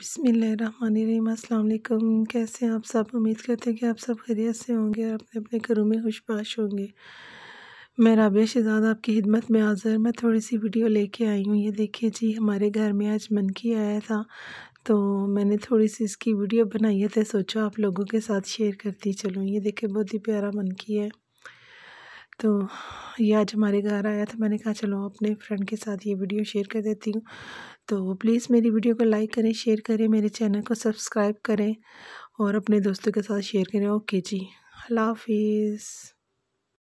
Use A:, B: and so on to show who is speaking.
A: बिसमीम अल्लाम कैसे आप सब उम्मीद करते हैं कि आप सब खैरियत से होंगे और अपने अपने घरों में खुशबाश होंगे मैं राबिया शहजाद आपकी खिदमत में हाजिर मैं थोड़ी सी वीडियो लेके आई हूँ ये देखिए जी हमारे घर में आज मनकी आया था तो मैंने थोड़ी सी इसकी वीडियो बनाई है तो सोचा आप लोगों के साथ शेयर करती चलूँ ये देखिए बहुत ही प्यारा मनकी है तो ये आज हमारे घर आया था मैंने कहा चलो अपने फ्रेंड के साथ ये वीडियो शेयर कर देती हूँ तो प्लीज़ मेरी वीडियो को लाइक करें शेयर करें मेरे चैनल को सब्सक्राइब करें और अपने दोस्तों के साथ शेयर करें ओके जी अल्लाह हाफिज़